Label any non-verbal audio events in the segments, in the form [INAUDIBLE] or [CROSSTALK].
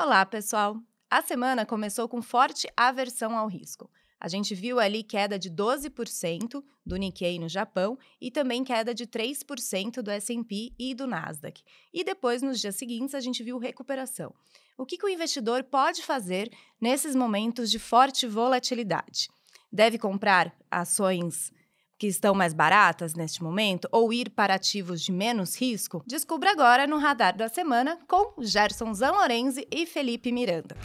Olá, pessoal! A semana começou com forte aversão ao risco. A gente viu ali queda de 12% do Nikkei no Japão e também queda de 3% do S&P e do Nasdaq. E depois, nos dias seguintes, a gente viu recuperação. O que, que o investidor pode fazer nesses momentos de forte volatilidade? Deve comprar ações que estão mais baratas neste momento ou ir para ativos de menos risco? Descubra agora no Radar da Semana com Gerson Zanlorenzi e Felipe Miranda.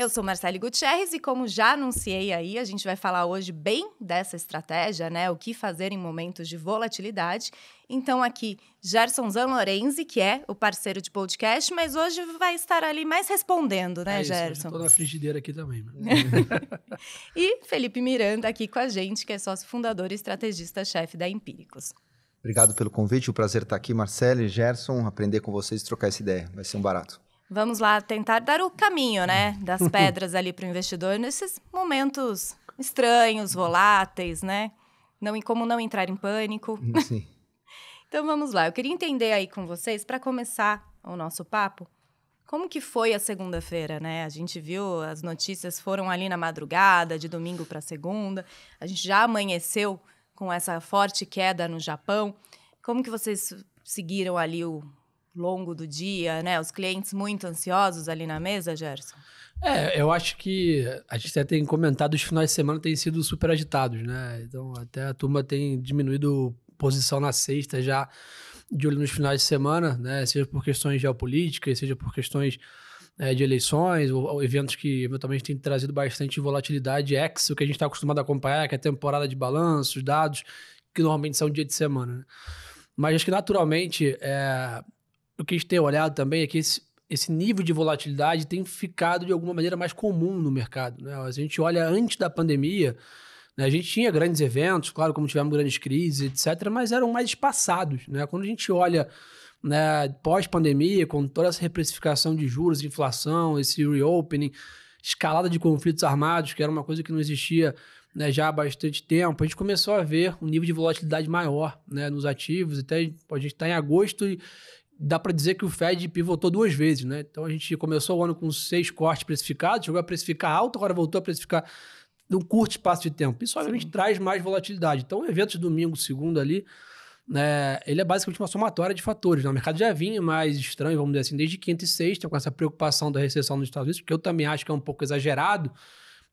Eu sou Marcele Gutierrez e como já anunciei aí, a gente vai falar hoje bem dessa estratégia, né? O que fazer em momentos de volatilidade. Então aqui, Gerson Zanlorenzi, que é o parceiro de podcast, mas hoje vai estar ali mais respondendo, né, é isso, Gerson? Estou na frigideira aqui também. Né? [LAUGHS] e Felipe Miranda aqui com a gente, que é sócio fundador e estrategista-chefe da Empíricos. Obrigado pelo convite, o prazer estar tá aqui, Marcele, Gerson, aprender com vocês, trocar essa ideia, vai ser um barato vamos lá tentar dar o caminho, né, das [LAUGHS] pedras ali para o investidor nesses momentos estranhos, voláteis, né? Não em como não entrar em pânico. Hum, sim. [LAUGHS] então vamos lá. Eu queria entender aí com vocês para começar o nosso papo. Como que foi a segunda-feira, né? A gente viu as notícias foram ali na madrugada, de domingo para segunda. A gente já amanheceu com essa forte queda no Japão. Como que vocês seguiram ali o, longo do dia, né? Os clientes muito ansiosos ali na mesa, Gerson? É, eu acho que a gente até tem comentado os finais de semana têm sido super agitados, né? Então até a turma tem diminuído posição na sexta já de olho nos finais de semana, né? Seja por questões geopolíticas, seja por questões é, de eleições, ou, ou, eventos que eventualmente têm trazido bastante volatilidade ex, o que a gente está acostumado a acompanhar, que é a temporada de balanços, dados, que normalmente são dia de semana. Né? Mas acho que naturalmente é, eu quis ter olhado também é que esse, esse nível de volatilidade tem ficado de alguma maneira mais comum no mercado. Né? A gente olha antes da pandemia, né? a gente tinha grandes eventos, claro, como tivemos grandes crises, etc., mas eram mais espaçados. Né? Quando a gente olha né, pós-pandemia, com toda essa reprecificação de juros, de inflação, esse reopening, escalada de conflitos armados, que era uma coisa que não existia né, já há bastante tempo, a gente começou a ver um nível de volatilidade maior né, nos ativos. Até a gente está em agosto e dá para dizer que o Fed pivotou duas vezes, né? Então a gente começou o ano com seis cortes precificados, chegou a precificar alto, agora voltou a precificar num curto espaço de tempo. Isso obviamente Sim. traz mais volatilidade. Então, o evento de domingo, segundo ali, né, ele é basicamente uma somatória de fatores. Né? O mercado já vinha mais estranho, vamos dizer assim, desde quinta e sexta, com essa preocupação da recessão nos Estados Unidos, porque eu também acho que é um pouco exagerado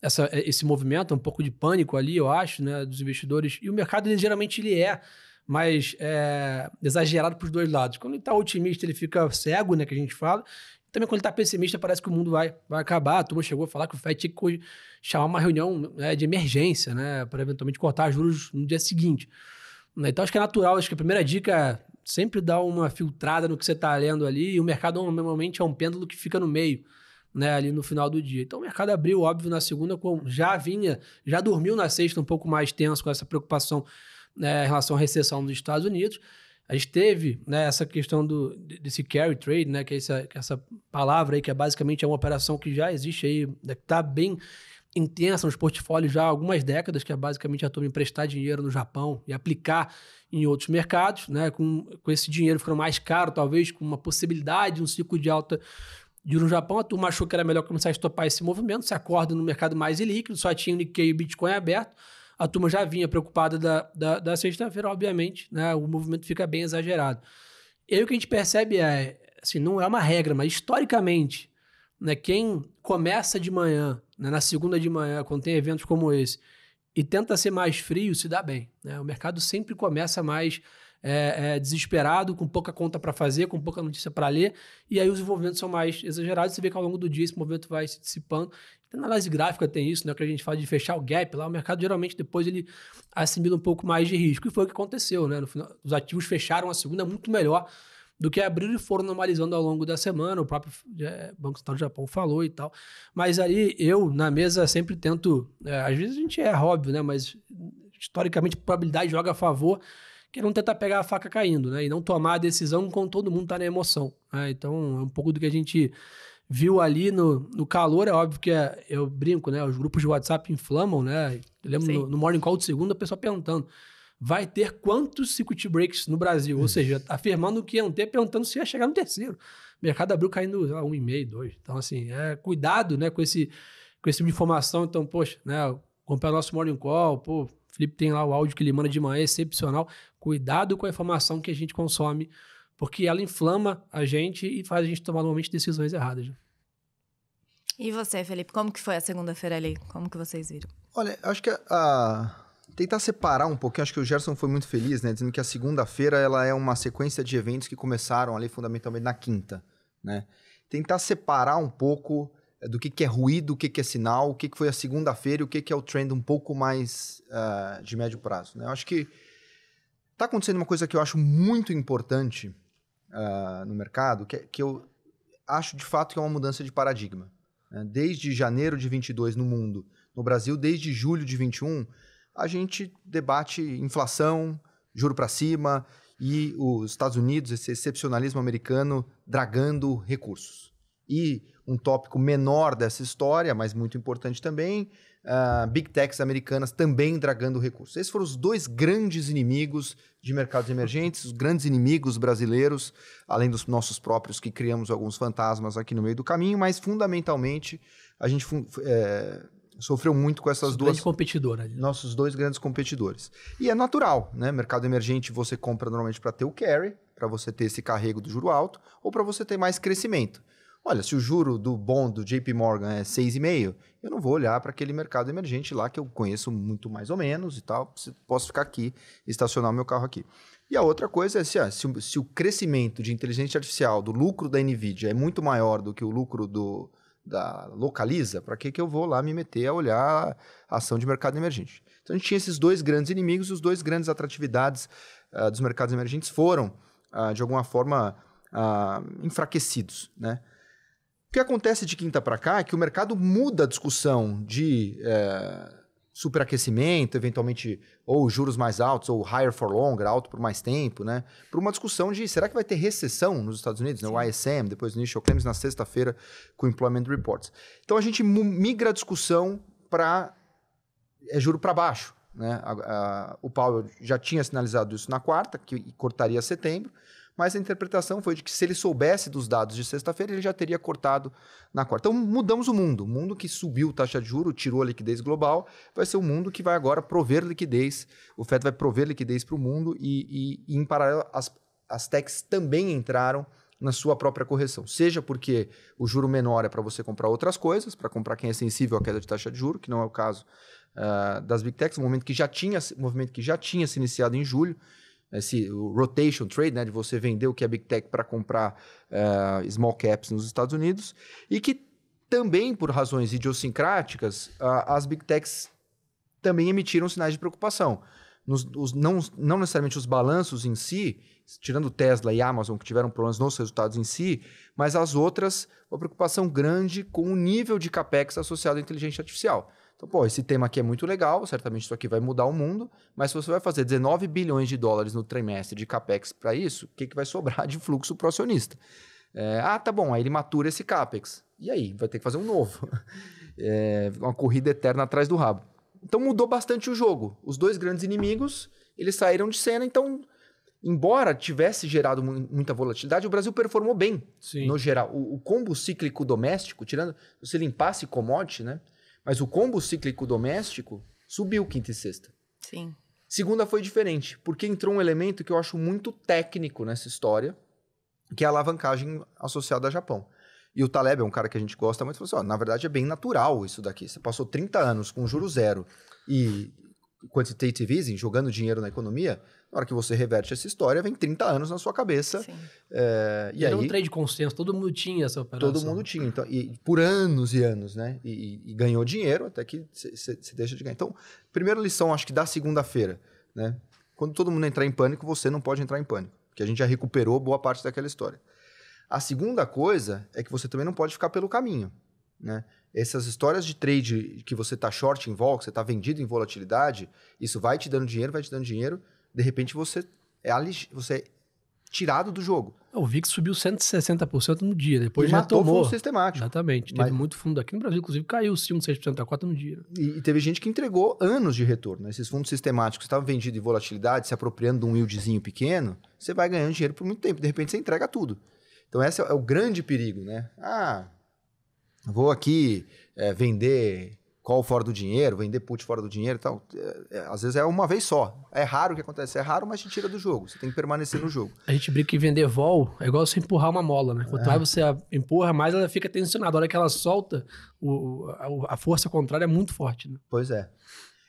essa, esse movimento, um pouco de pânico ali, eu acho, né, dos investidores. E o mercado, ele, geralmente, ele é mais é, exagerado para os dois lados. Quando ele está otimista, ele fica cego, né, que a gente fala. Também quando ele está pessimista, parece que o mundo vai, vai acabar. A turma chegou a falar que o FED tinha que chamar uma reunião né, de emergência, né, para eventualmente cortar juros no dia seguinte. Né, então acho que é natural, acho que a primeira dica é sempre dar uma filtrada no que você está lendo ali, e o mercado normalmente é um pêndulo que fica no meio. Né, ali no final do dia. Então o mercado abriu, óbvio, na segunda, já vinha, já dormiu na sexta um pouco mais tenso com essa preocupação né, em relação à recessão dos Estados Unidos. A gente teve né, essa questão do, desse carry trade, né, que é essa, é essa palavra aí, que é basicamente uma operação que já existe aí, né, que está bem intensa nos portfólios já há algumas décadas, que é basicamente a turma emprestar dinheiro no Japão e aplicar em outros mercados, né? Com, com esse dinheiro ficando mais caro, talvez, com uma possibilidade, um ciclo de alta de no Japão, a turma achou que era melhor começar a estopar esse movimento, se acorda no mercado mais ilíquido, só tinha o Nikkei e o Bitcoin aberto a turma já vinha preocupada da, da, da sexta-feira, obviamente, né? O movimento fica bem exagerado. E aí o que a gente percebe é, assim, não é uma regra, mas historicamente, né, quem começa de manhã, né, na segunda de manhã, quando tem eventos como esse, e tenta ser mais frio, se dá bem. Né? O mercado sempre começa mais é, é, desesperado, com pouca conta para fazer, com pouca notícia para ler, e aí os envolvimentos são mais exagerados. Você vê que ao longo do dia esse movimento vai se dissipando. Até na análise gráfica tem isso, né? Que a gente fala de fechar o gap lá, o mercado geralmente depois ele assimila um pouco mais de risco, e foi o que aconteceu, né? Final, os ativos fecharam a segunda muito melhor do que abriram e foram normalizando ao longo da semana. O próprio é, Banco Central do Japão falou e tal. Mas aí eu, na mesa, sempre tento. É, às vezes a gente erra, óbvio, né? Mas historicamente probabilidade joga a favor que é não tentar pegar a faca caindo, né? E não tomar a decisão quando todo mundo tá na emoção. Né? Então, é um pouco do que a gente viu ali no, no calor, é óbvio que é, eu brinco, né? Os grupos de WhatsApp inflamam, né? Eu lembro no, no, Morning Call de segunda, a pessoa perguntando, vai ter quantos circuit breaks no Brasil? Ou seja, afirmando que iam ter, perguntando se ia chegar no terceiro. O mercado abriu caindo a um e meio, dois. Então, assim, é, cuidado né, com esse com esse tipo de informação. Então, poxa, né? Comprar nosso Morning Call, pô, Felipe tem lá o áudio que ele manda de manhã, é excepcional. Cuidado com a informação que a gente consome, porque ela inflama a gente e faz a gente tomar normalmente decisões erradas. Né? E você, Felipe, como que foi a segunda-feira ali? Como que vocês viram? Olha, acho que a, tentar separar um pouquinho, acho que o Gerson foi muito feliz, né, dizendo que a segunda-feira ela é uma sequência de eventos que começaram ali fundamentalmente na quinta, né? Tentar separar um pouco do que, que é ruído, o que, que é sinal, o que, que foi a segunda-feira e o que, que é o trend um pouco mais uh, de médio prazo. Né? Eu acho que está acontecendo uma coisa que eu acho muito importante uh, no mercado, que, é, que eu acho de fato que é uma mudança de paradigma. Né? Desde janeiro de 22 no mundo, no Brasil, desde julho de 21, a gente debate inflação, juro para cima e os Estados Unidos, esse excepcionalismo americano, dragando recursos. E um tópico menor dessa história, mas muito importante também. Uh, big techs americanas também dragando recursos. Esses foram os dois grandes inimigos de mercados emergentes, os grandes inimigos brasileiros, além dos nossos próprios que criamos alguns fantasmas aqui no meio do caminho, mas fundamentalmente a gente é, sofreu muito com essas duas. competidor ali. Né? Nossos dois grandes competidores. E é natural, né? Mercado emergente você compra normalmente para ter o carry, para você ter esse carrego do juro alto, ou para você ter mais crescimento. Olha, se o juro do bom do JP Morgan é 6,5, eu não vou olhar para aquele mercado emergente lá que eu conheço muito mais ou menos e tal. Posso ficar aqui, estacionar o meu carro aqui. E a outra coisa é se, ah, se, se, o crescimento de inteligência artificial, do lucro da NVIDIA, é muito maior do que o lucro do, da Localiza, para que, que eu vou lá me meter a olhar a ação de mercado emergente? Então a gente tinha esses dois grandes inimigos, os dois grandes atratividades ah, dos mercados emergentes foram, ah, de alguma forma, enfraquecidos. Né? O que acontece de quinta para cá é que o mercado muda a discussão de é, superaquecimento, eventualmente, ou juros mais altos, ou higher for longer, alto por mais tempo, né? Para uma discussão de será que vai ter recessão nos Estados Unidos, no né? ISM, depois no Initial Claims, na sexta-feira com o Employment Reports. Então a gente migra a discussão para é juro para baixo. Né? A, a, o Powell já tinha sinalizado isso na quarta, que cortaria setembro mas a interpretação foi de que se ele soubesse dos dados de sexta-feira, ele já teria cortado na quarta. Então mudamos o mundo. O mundo que subiu taxa de juros, tirou a liquidez global, vai ser o mundo que vai agora prover liquidez. O FED vai prover liquidez para o mundo e, e, e, em paralelo, as, as techs também entraram na sua própria correção. Seja porque o juro menor é para você comprar outras coisas, para comprar quem é sensível à queda de taxa de juro, que não é o caso uh, das Big Techs, um momento que já tinha, movimento que já tinha se iniciado em julho, esse rotation trade, né, de você vender o que é big tech para comprar uh, small caps nos Estados Unidos, e que também por razões idiosincráticas, uh, as big techs também emitiram sinais de preocupação. Nos, os, não, não necessariamente os balanços em si, tirando Tesla e Amazon, que tiveram problemas nos resultados em si, mas as outras, uma preocupação grande com o nível de capex associado à inteligência artificial. Então, pô, esse tema aqui é muito legal, certamente isso aqui vai mudar o mundo, mas se você vai fazer 19 bilhões de dólares no trimestre de capex para isso, o que, que vai sobrar de fluxo para o acionista? É, ah, tá bom, aí ele matura esse capex. E aí? Vai ter que fazer um novo. [LAUGHS] É, uma corrida eterna atrás do rabo. Então mudou bastante o jogo. Os dois grandes inimigos, eles saíram de cena, então embora tivesse gerado muita volatilidade, o Brasil performou bem Sim. no geral. O, o, combo cíclico doméstico, tirando se limpasse commodity, né? Mas o combo cíclico doméstico subiu quinta e sexta. Sim. Segunda foi diferente, porque entrou um elemento que eu acho muito técnico nessa história, que é a alavancagem associada a Japão. E o Taleb é um cara que a gente gosta muito, falou assim, na verdade é bem natural isso daqui. Você passou 30 anos com juro zero e quantitative easing, jogando dinheiro na economia, na hora que você reverte essa história, vem 30 anos na sua cabeça. É, e Era aí, um trade consenso, todo mundo tinha essa operação. Todo mundo tinha, então, e, por anos e anos, né? E, e, e ganhou dinheiro até que você deixa de ganhar. Então, primeira lição, acho que da segunda-feira, né? Quando todo mundo entrar em pânico, você não pode entrar em pânico, porque a gente já recuperou boa parte daquela história. A segunda coisa é que você também não pode ficar pelo caminho, né? essas histórias de trade que você está short em vol, que você está vendido em volatilidade, isso vai te dando dinheiro, vai te dando dinheiro, de repente você é, você é tirado do jogo. É, o VIX subiu 160% no dia, depois e já matou tomou. fundo sistemático. Exatamente. Mas... Teve muito fundo aqui no Brasil, inclusive caiu 5, 6% a 4 no dia. E, e, teve gente que entregou anos de retorno. Né? Esses fundos sistemáticos estavam vendidos em volatilidade, se apropriando de um yieldzinho pequeno, você vai ganhando dinheiro por muito tempo. De repente você entrega tudo. Então esse é o é grande perigo, né? Ah, vou aqui é, vender call fora do dinheiro, vender put fora do dinheiro e tal. É, é, às vezes é uma vez só. É raro o que acontece, é raro, mas te tira do jogo. Você tem que permanecer no jogo. A gente brinca que vender vol é igual você empurrar uma mola, né? Quanto é. mais você empurra, mais ela fica tensionada. A hora que ela solta, o, a, a força contrária é muito forte, né? Pois é.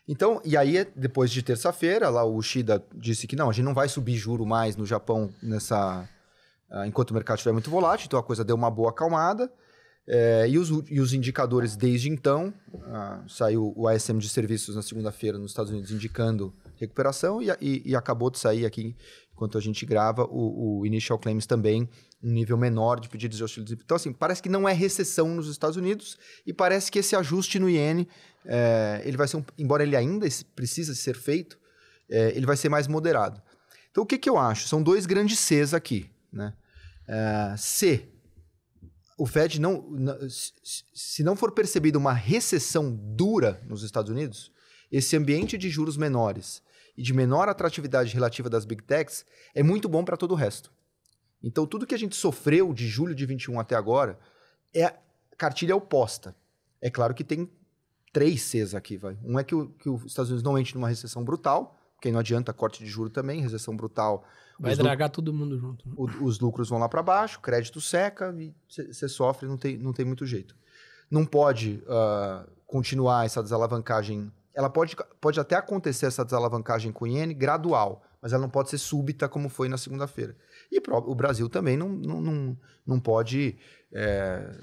Então, e aí, depois de terça-feira, lá o Shida disse que não, a gente não vai subir juro mais no Japão nessa. Ah, enquanto o mercado estiver muito volátil, então a coisa deu uma boa acalmada. É, e, os, e os indicadores desde então, ah, saiu o ASM de serviços na segunda-feira nos Estados Unidos indicando recuperação e, e, e, acabou de sair aqui, enquanto a gente grava, o, o Initial Claims também, um nível menor de pedidos de auxílio. Então, assim, parece que não é recessão nos Estados Unidos e parece que esse ajuste no iene, é, ele vai ser, um, embora ele ainda precisa ser feito, é, ele vai ser mais moderado. Então, o que, que eu acho? São dois grandes Cs aqui, né? É, C, o Fed não. Se não for percebida uma recessão dura nos Estados Unidos, esse ambiente de juros menores e de menor atratividade relativa das big techs é muito bom para todo o resto. Então, tudo que a gente sofreu de julho de 21 até agora é a cartilha oposta. É claro que tem três Cs aqui, vai. Um é que, o, que os Estados Unidos não entre numa recessão brutal, porque não adianta corte de juro também, recessão brutal. Vai dragar todo mundo junto. Né? O, os lucros vão lá para baixo, crédito seca e você sofre, não tem, não tem muito jeito. Não pode uh, continuar essa desalavancagem. Ela pode, pode até acontecer essa desalavancagem com o iene gradual, mas ela não pode ser súbita como foi na segunda-feira. E o Brasil também não, não, não, não pode é,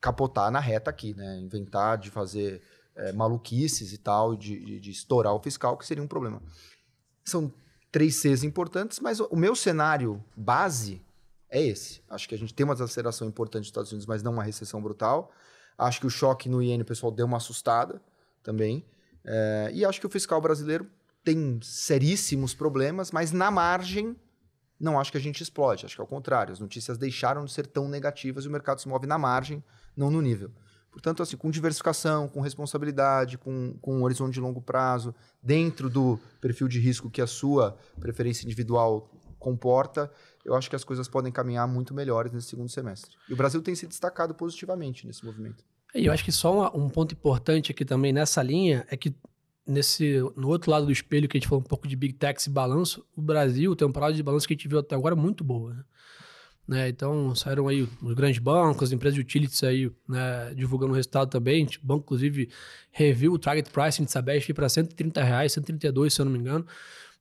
capotar na reta aqui, né? Inventar de fazer é, maluquices e tal, de, de, de estourar o fiscal, que seria um problema. São três Cs importantes, mas o meu cenário base é esse. Acho que a gente tem uma desaceleração importante nos Estados Unidos, mas não uma recessão brutal. Acho que o choque no iene, pessoal, deu uma assustada também. É, e acho que o fiscal brasileiro tem seríssimos problemas, mas na margem não acho que a gente explode. Acho que ao é contrário, as notícias deixaram de ser tão negativas e o mercado se move na margem, não no nível. Portanto, assim, com diversificação, com responsabilidade, com, com um horizonte de longo prazo, dentro do perfil de risco que a sua preferência individual comporta, eu acho que as coisas podem caminhar muito melhores nesse segundo semestre. E o Brasil tem se destacado positivamente nesse movimento. E eu acho que só um, um ponto importante aqui também nessa linha é que nesse no outro lado do espelho que a gente falou um pouco de big techs e balanço, o Brasil, a temporada de balanço que a gente viu até agora é muito boa. Né? Né? Então saíram aí os grandes bancos, as empresas de utilities aí, né, divulgando o resultado também. O banco, inclusive, reviu o target pricing de Sabesp para 130 reais, 132, se eu não me engano.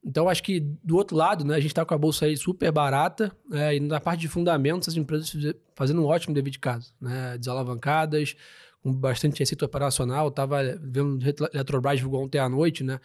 Então, acho que do outro lado, né, a gente está com a bolsa aí super barata é, e na parte de fundamentos, as empresas fazendo um ótimo dever de casa, né, desalavancadas, com bastante receita operacional. Estava vendo Eletrobras divulgou ontem à noite, né?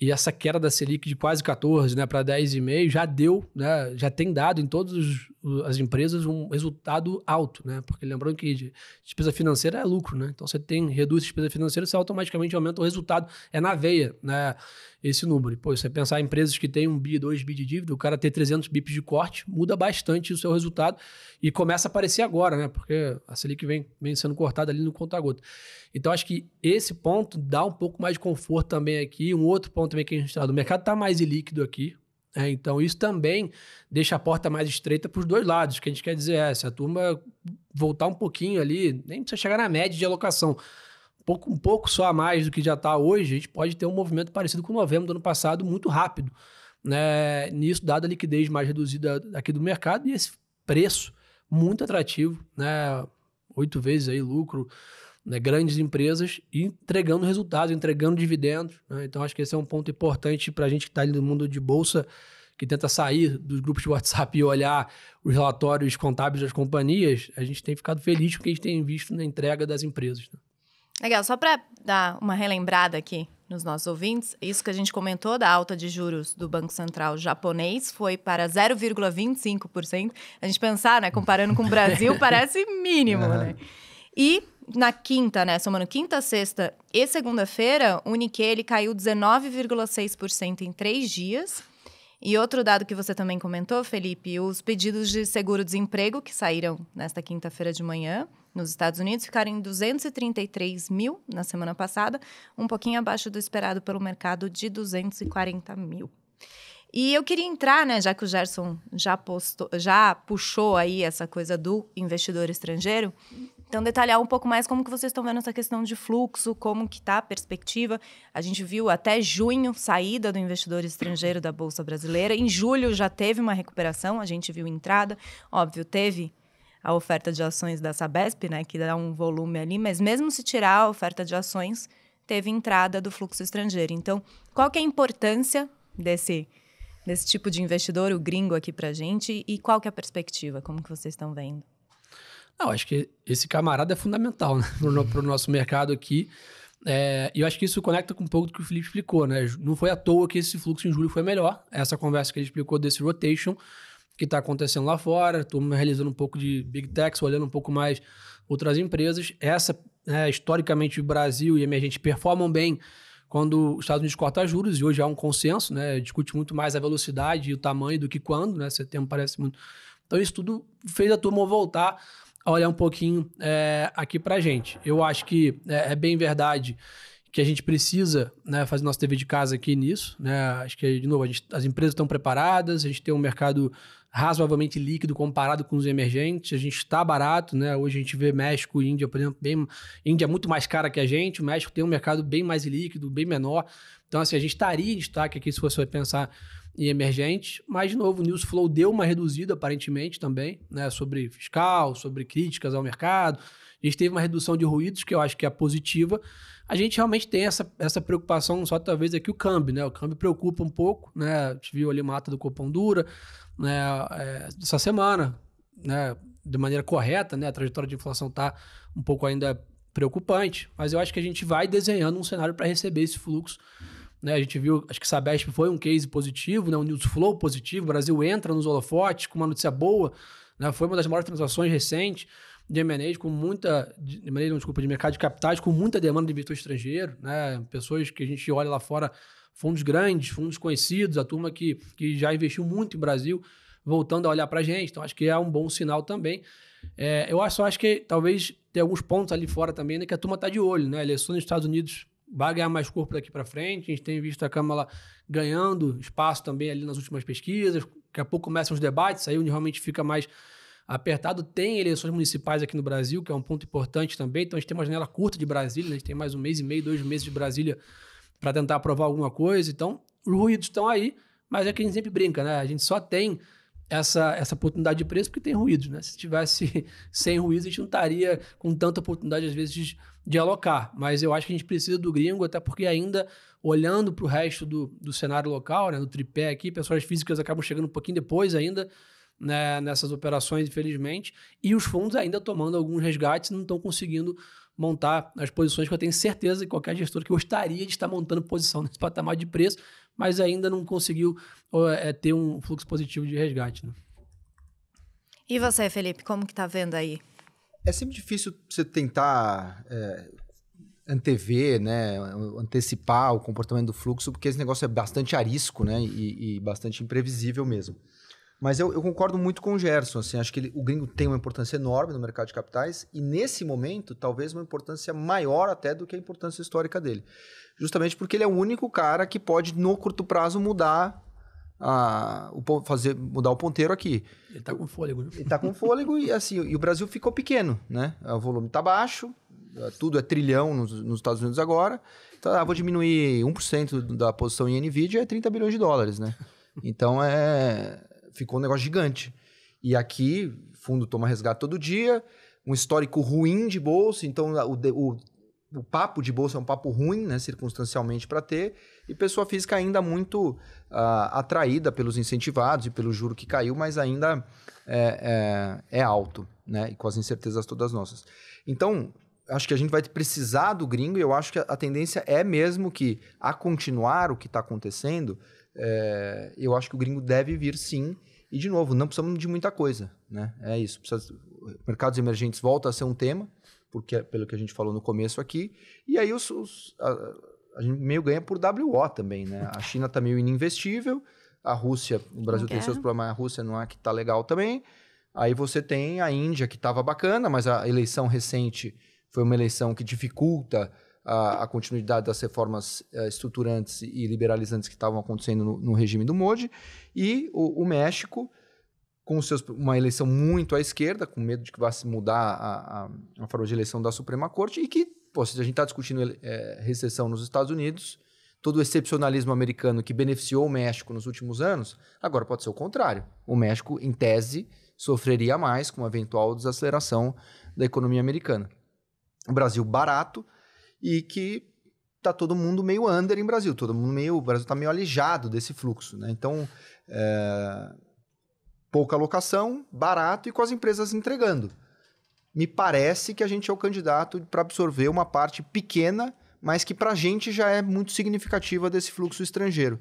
E essa queda da Selic de quase 14 né, para 10,5 já deu, né, já tem dado em todos os as empresas um resultado alto, né? Porque lembrando que despesa financeira é lucro, né? Então você tem, reduz a despesa financeira, você automaticamente aumenta o resultado. É na veia, né? Esse número. E, pô, você pensar em empresas que têm um bi, dois bi de dívida, o cara ter 300 bips de corte, muda bastante o seu resultado e começa a aparecer agora, né? Porque a Selic vem, vem sendo cortada ali no conta-gota. Então acho que esse ponto dá um pouco mais de conforto também aqui. Um outro ponto também que a gente está, o mercado está mais ilíquido aqui, é, então, isso também deixa a porta mais estreita para os dois lados. O que a gente quer dizer é, se a turma voltar um pouquinho ali, nem precisa chegar na média de alocação, um pouco, um pouco só a mais do que já está hoje, a gente pode ter um movimento parecido com o novembro do ano passado, muito rápido. Né? Nisso, dada a liquidez mais reduzida aqui do mercado e esse preço muito atrativo, né? oito vezes aí lucro, né, grandes empresas e entregando resultados, entregando dividendos. Né? Então, acho que esse é um ponto importante para a gente que está ali no mundo de bolsa, que tenta sair dos grupos de WhatsApp e olhar os relatórios contábeis das companhias. A gente tem ficado feliz com o que a gente tem visto na entrega das empresas. Né? Legal, só para dar uma relembrada aqui nos nossos ouvintes, isso que a gente comentou da alta de juros do Banco Central japonês foi para 0,25%. A gente pensar, né, comparando com o Brasil, [LAUGHS] parece mínimo, é. né? E na quinta, né, somando quinta, sexta e segunda-feira, o Nikkei ele caiu 19,6% em três dias. E outro dado que você também comentou, Felipe, os pedidos de seguro-desemprego que saíram nesta quinta-feira de manhã nos Estados Unidos ficaram em 233 mil na semana passada, um pouquinho abaixo do esperado pelo mercado de 240 mil. E eu queria entrar, né, já que o Gerson já, postou, já puxou aí essa coisa do investidor estrangeiro, então, detalhar um pouco mais como que vocês estão vendo essa questão de fluxo, como que está a perspectiva. A gente viu até junho saída do investidor estrangeiro da Bolsa Brasileira. Em julho já teve uma recuperação, a gente viu entrada. Óbvio, teve a oferta de ações da Sabesp, né, que dá um volume ali, mas mesmo se tirar a oferta de ações, teve entrada do fluxo estrangeiro. Então, qual que é a importância desse desse tipo de investidor, o gringo aqui para a gente e qual que é a perspectiva, como que vocês estão vendo? Não, acho que esse camarada é fundamental né? para o nosso mercado aqui. É, e eu acho que isso conecta com um pouco do que o Felipe explicou, né? Não foi à toa que esse fluxo em julho foi melhor. Essa conversa que ele explicou desse rotation que está acontecendo lá fora, estou realizando um pouco de big techs, olhando um pouco mais outras empresas. Essa, é, historicamente, o Brasil e a gente performam bem quando os Estados Unidos corta juros, e hoje há um consenso, né? Discute muito mais a velocidade e o tamanho do que quando, né? Setembro parece muito. Então, isso tudo fez a turma voltar olhar um pouquinho é, aqui para gente. Eu acho que é, é, bem verdade que a gente precisa né, fazer nosso TV de casa aqui nisso. Né? Acho que, de novo, gente, as empresas estão preparadas, a gente tem um mercado razoavelmente líquido comparado com os emergentes, a gente está barato, né? Hoje a gente vê México e Índia, por exemplo, bem, Índia é muito mais cara que a gente, o México tem um mercado bem mais líquido, bem menor. Então, assim, a gente estaria em destaque aqui se fosse pensar e emergentes, mas, de novo, o news flow deu uma reduzida, aparentemente, também, né, sobre fiscal, sobre críticas ao mercado. A gente teve uma redução de ruídos, que eu acho que é positiva. A gente realmente tem essa, essa preocupação, só talvez aqui o câmbio, né? O câmbio preocupa um pouco, né? A gente viu ali uma ata do Copom Dura, né? É, essa semana, né? De maneira correta, né? A trajetória de inflação está um pouco ainda preocupante, mas eu acho que a gente vai desenhando um cenário para receber esse fluxo né? A gente viu, acho que Sabesp foi um case positivo, né? um news flow positivo. O Brasil entra nos holofotes com uma notícia boa. Né? Foi uma das maiores transações recentes de M&A com muita, de, não, desculpa, de mercado de capitais com muita demanda de investidor estrangeiro, né? Pessoas que a gente olha lá fora, fundos grandes, fundos conhecidos, a turma que, que já investiu muito em Brasil, voltando a olhar para a gente. Então, acho que é um bom sinal também. É, eu só acho que talvez tem alguns pontos ali fora também né, que a turma está de olho, né? Eleições nos Estados Unidos vai ganhar mais corpo daqui para frente. A gente tem visto a Câmara ganhando espaço também ali nas últimas pesquisas. Daqui a pouco começam os debates, aí onde realmente fica mais apertado. Tem eleições municipais aqui no Brasil, que é um ponto importante também. Então a gente tem uma janela curta de Brasília, né? a gente tem mais um mês e meio, dois meses de Brasília para tentar aprovar alguma coisa. Então, os ruídos estão aí, mas é que a gente sempre brinca, né? A gente só tem essa, essa oportunidade de preço porque tem ruídos, né? Se tivesse [LAUGHS] sem ruídos, a gente não estaria com tanta oportunidade, às vezes, de de alocar. Mas eu acho que a gente precisa do gringo, até porque ainda olhando para o resto do, do cenário local, né, do tripé aqui, pessoas físicas acabam chegando um pouquinho depois ainda né, nessas operações, infelizmente, e os fundos ainda tomando alguns resgates não estão conseguindo montar as posições que eu tenho certeza que qualquer gestor que gostaria de estar montando posição [LAUGHS] nesse patamar de preço, mas ainda não conseguiu é, ter um fluxo positivo de resgate. Né? E você, Felipe, como que tá vendo aí é sempre difícil você tentar é, antever, né, antecipar o comportamento do fluxo, porque esse negócio é bastante arisco, né, e, e bastante imprevisível mesmo. Mas eu, eu, concordo muito com o Gerson, assim, acho que ele, o gringo tem uma importância enorme no mercado de capitais e nesse momento talvez uma importância maior até do que a importância histórica dele, justamente porque ele é o único cara que pode no curto prazo mudar a, o, fazer, mudar o ponteiro aqui. Ele está com fôlego, Ele está com fôlego e assim, e o Brasil ficou pequeno, né? O volume está baixo, tudo é trilhão nos, nos Estados Unidos agora. Então, ah, vou diminuir 1% da posição em Nvidia, é 30 bilhões de dólares, né? Então, é... Ficou um negócio gigante. E aqui, fundo toma resgate todo dia, um histórico ruim de bolsa, então o, o, o papo de bolsa é um papo ruim, né, circunstancialmente para ter. E pessoa física ainda muito uh, atraída pelos incentivados e pelo juro que caiu, mas ainda é, é, é alto, né? E com as incertezas todas nossas. Então, acho que a gente vai precisar do gringo e eu acho que a tendência é mesmo que, a continuar o que está acontecendo, é, eu acho que o gringo deve vir sim. E, de novo, não precisamos de muita coisa, né? É isso. Precisa, mercados emergentes volta a ser um tema, porque é pelo que a gente falou no começo aqui. E aí os, os a, a gente meio ganha por WO também, né? A China tá meio ininvestível, a Rússia, o Brasil tem seus problemas, a Rússia não é que tá legal também. Aí você tem a Índia, que estava bacana, mas a eleição recente foi uma eleição que dificulta a, a continuidade das reformas uh, estruturantes e liberalizantes que estavam acontecendo no, no, regime do Modi. E o, o México, com seus, uma eleição muito à esquerda, com medo de que vá se mudar a, a, a forma de eleição da Suprema Corte, e que pô, se a gente está discutindo é, recessão nos Estados Unidos, todo o excepcionalismo americano que beneficiou o México nos últimos anos, agora pode ser o contrário. O México, em tese, sofreria mais com uma eventual desaceleração da economia americana. O Brasil barato e que está todo mundo meio under em Brasil, todo mundo meio, o Brasil está meio alijado desse fluxo, né? Então, é, pouca locação, barato e com as empresas entregando me parece que a gente é o candidato para absorver uma parte pequena, mas que para a gente já é muito significativa desse fluxo estrangeiro.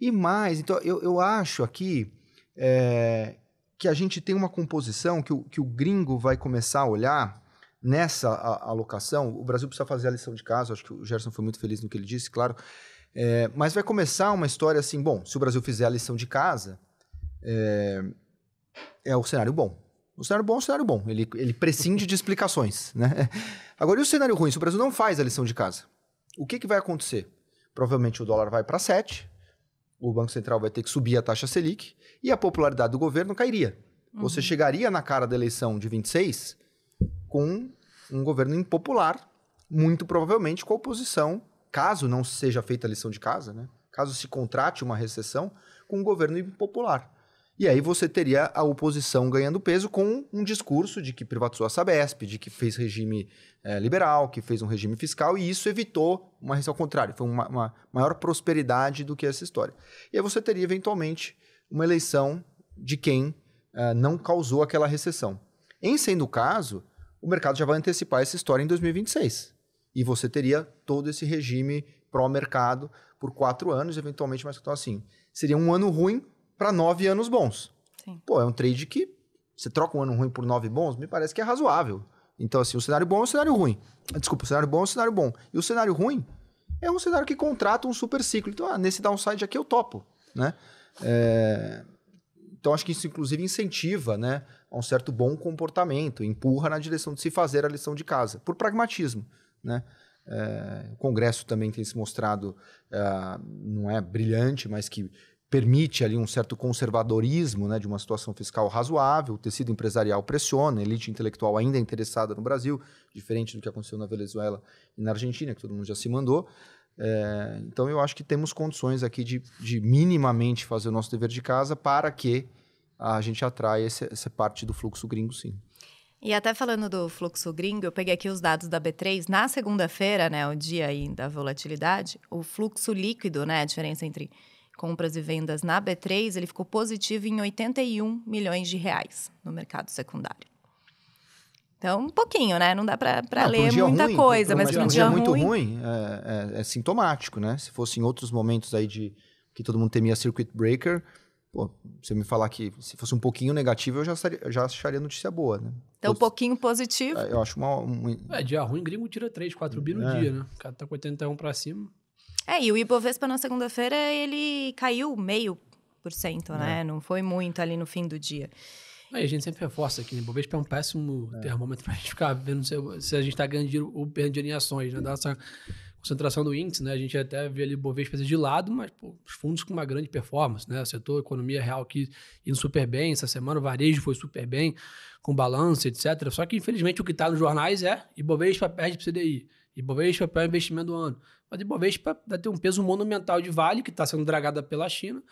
E mais, então eu, eu acho aqui é, que a gente tem uma composição que o, que o gringo vai começar a olhar nessa alocação. O Brasil precisa fazer a lição de casa, acho que o Gerson foi muito feliz no que ele disse, claro. É, mas vai começar uma história assim: bom, se o Brasil fizer a lição de casa, é, é o cenário bom o cenário bom é um cenário bom, ele, ele prescinde de explicações, né? [LAUGHS] Agora, e o cenário ruim? Se o Brasil não faz a lição de casa, o que, que vai acontecer? Provavelmente o dólar vai para 7, o Banco Central vai ter que subir a taxa Selic e a popularidade do governo cairia. Uhum. Você chegaria na cara da eleição de 26 com um governo impopular, muito provavelmente com a oposição, caso não seja feita a lição de casa, né? caso se contrate uma recessão, com um governo impopular. E aí você teria a oposição ganhando peso com um discurso de que privatizou a Sabesp, de que fez regime é, liberal, que fez um regime fiscal, e isso evitou uma ao contrário, foi uma, uma maior prosperidade do que essa história. E aí você teria, eventualmente, uma eleição de quem eh, não causou aquela recessão. Em sendo o caso, o mercado já vai antecipar essa história em 2026. E você teria todo esse regime pró-mercado por quatro anos, eventualmente, mas então assim, seria um ano ruim para nove anos bons. Sim. Pô, é um trade que você troca um ano ruim por nove bons, me parece que é razoável. Então, assim, o cenário bom é um cenário ruim. Desculpa, o cenário bom é um cenário bom. E o cenário ruim é um cenário que contrata um super ciclo. Então, ah, nesse downside aqui eu topo, né? É... Então, acho que isso, inclusive, incentiva né, a um certo bom comportamento, empurra na direção de se fazer a lição de casa, por pragmatismo, né? É... o Congresso também tem se mostrado, uh, não é brilhante, mas que permite ali um certo conservadorismo né, de uma situação fiscal razoável, o tecido empresarial pressiona, a elite intelectual ainda é interessada no Brasil, diferente do que aconteceu na Venezuela e na Argentina, que todo mundo já se mandou. É, então eu acho que temos condições aqui de, de, minimamente fazer o nosso dever de casa para que a gente atraia esse, essa parte do fluxo gringo, sim. E até falando do fluxo gringo, eu peguei aqui os dados da B3. Na segunda-feira, né, o dia aí da volatilidade, o fluxo líquido, né, a diferença entre compras e vendas na B3, ele ficou positivo em 81 milhões de reais no mercado secundário. Então, um pouquinho, né? Não dá para ler muita ruim, coisa, mas um dia, dia muito ruim, é, é, é, sintomático, né? Se fosse em outros momentos aí de que todo mundo temia circuit breaker, pô, você me falar que se fosse um pouquinho negativo, eu já, já acharia notícia boa, né? Então, um pouquinho positivo. É, eu acho uma... Um... É, dia ruim, gringo tira 3, 4 bi no é. dia, né? O cara tá com 81 para cima. É, e o Ibovespa na segunda-feira ele caiu meio por cento, né? É. Não foi muito ali no fim do dia. Aí a gente sempre reforça aqui, né? Ibovespa é um péssimo é. termômetro para a [LAUGHS] gente ficar vendo se, se a gente está ganhando dinheiro ou perdendo dinheiro em ações, né? Dá essa concentração do índice, né? A gente até vê ali Ibovespa de lado, mas pô, os fundos com uma grande performance, né? O setor economia real aqui indo super bem, essa semana o varejo foi super bem, com balanço, etc. Só que, infelizmente, o que está nos jornais é Ibovespa perde para o CDI. Ibovespa é o pior investimento do ano. Mas Ibovespa deve ter um peso monumental de Vale, que está sendo dragada pela China,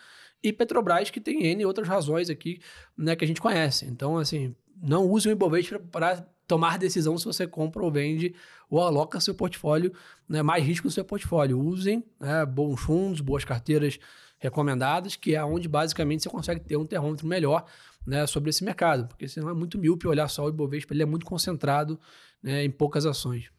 e Petrobras, que tem N outras razões aqui né, que a gente conhece. Então, assim, não use o Ibovespa para tomar decisão se você compra ou vende ou aloca seu portfólio, né, mais risco no seu portfólio. Usem né, bons fundos, boas carteiras recomendadas, que é onde basicamente você consegue ter um termômetro melhor né, sobre esse mercado, porque senão é muito míope olhar só o Ibovespa, ele é muito concentrado né, em poucas ações.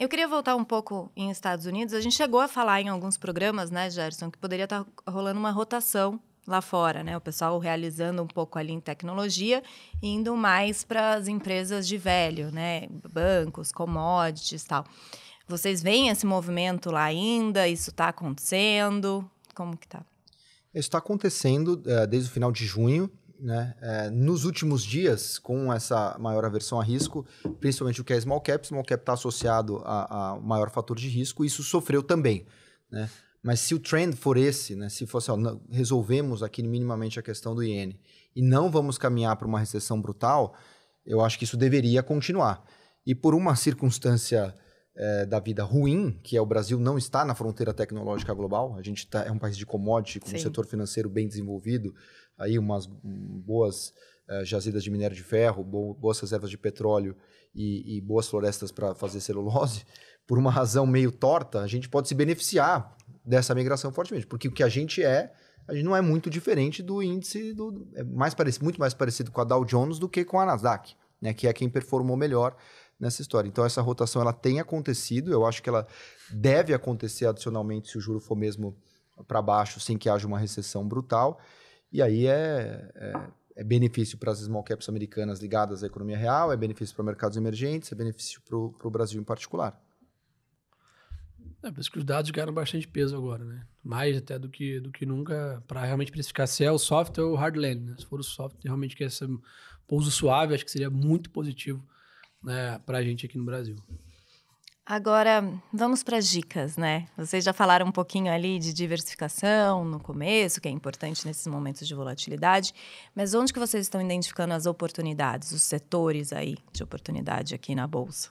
Eu queria voltar um pouco em Estados Unidos. A gente chegou a falar em alguns programas, né, Gerson, que poderia estar tá rolando uma rotação lá fora, né? O pessoal realizando um pouco ali em tecnologia, indo mais para as empresas de velho, né? Bancos, commodities, tal. Vocês veem esse movimento lá ainda? Isso está acontecendo? Como que tá? Isso está acontecendo eh, desde o final de junho né? É, nos últimos dias, com essa maior aversão a risco, principalmente o que é small cap, small cap está associado a, a maior fator de risco, isso sofreu também, né? Mas se o trend for esse, né? Se fosse, ó, resolvemos aqui minimamente a questão do iene e não vamos caminhar para uma recessão brutal, eu acho que isso deveria continuar. E por uma circunstância é, da vida ruim, que é o Brasil não está na fronteira tecnológica global, a gente tá, é um país de commodity, com Sim. um setor financeiro bem desenvolvido, aí umas hum, boas uh, jazidas de minério de ferro, boas reservas de petróleo e, e boas florestas para fazer celulose, [LAUGHS] por uma razão meio torta, a gente pode se beneficiar dessa migração fortemente, porque o que a gente é, a gente não é muito diferente do índice do é mais parecido, muito mais parecido com a Dow Jones do que com a Nasdaq, né, que é quem performou melhor nessa história. Então essa rotação ela tem acontecido, eu acho que ela deve acontecer adicionalmente se o juro for mesmo para baixo, sem que haja uma recessão brutal. E aí é, é, é benefício para as small caps americanas ligadas à economia real, é benefício para mercados emergentes, é benefício para o Brasil em particular. É, por isso que os dados ganharam bastante peso agora, né? Mais até do que, do que nunca para realmente precificar se é o software ou o hard land, né? Se for o software, realmente que é esse pouso suave, acho que seria muito positivo né, para a gente aqui no Brasil. Agora, vamos para as dicas, né? Vocês já falaram um pouquinho ali de diversificação no começo, que é importante nesses momentos de volatilidade, mas onde que vocês estão identificando as oportunidades, os setores aí de oportunidade aqui na Bolsa?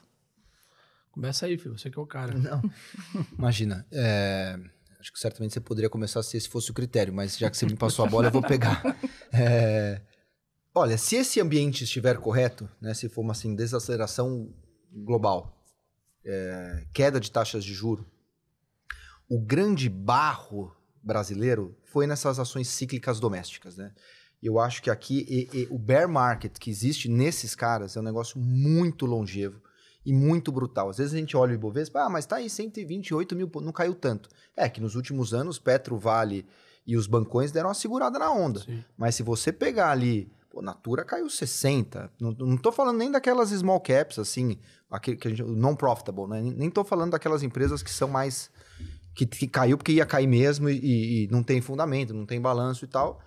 Começa aí, filho, você que é o cara. Não, [LAUGHS] imagina, é... acho que certamente você poderia começar se esse fosse o critério, mas já que você me passou a bola, eu vou pegar. [LAUGHS] É... Olha, se esse ambiente estiver correto, né, se for uma assim, desaceleração global, é, queda de taxas de juro. O grande barro brasileiro foi nessas ações cíclicas domésticas, né? Eu acho que aqui e, e, o bear market que existe nesses caras é um negócio muito longevo e muito brutal. Às vezes a gente olha o Ibovespa, ah, mas tá aí 128 mil, não caiu tanto. É que nos últimos anos Petro Vale e os bancões deram uma segurada na onda. Sim. Mas se você pegar ali Pô, Natura caiu 60. Não, não tô falando nem daquelas small caps, assim, aquele que a gente, non profitable, né? Nem tô falando daquelas empresas que são mais. que, que caiu porque ia cair mesmo e, e não tem fundamento, não tem balanço e tal.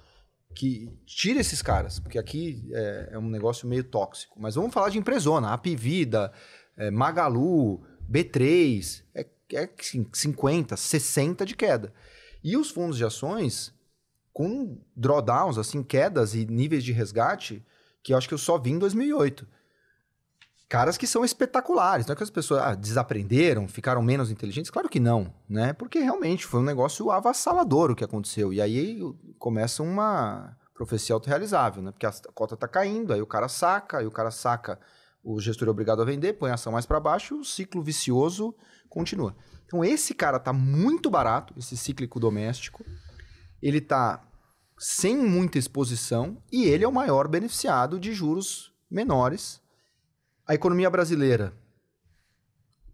Que tira esses caras, porque aqui é, é um negócio meio tóxico. Mas vamos falar de empresona, Apivida, é, Magalu, B3, é, é 50, assim, 60 de queda. E os fundos de ações com drawdowns, assim, quedas e níveis de resgate que eu acho que eu só vi em 2008. Caras que são espetaculares, não é que as pessoas ah, desaprenderam, ficaram menos inteligentes? Claro que não, né? Porque realmente foi um negócio avassalador o que aconteceu. E aí começa uma profecia autorrealizável, né? Porque a cota está caindo, aí o cara saca, aí o cara saca, o gestor é obrigado a vender, põe a ação mais para baixo, o ciclo vicioso continua. Então esse cara tá muito barato, esse cíclico doméstico ele está sem muita exposição e ele é o maior beneficiado de juros menores. A economia brasileira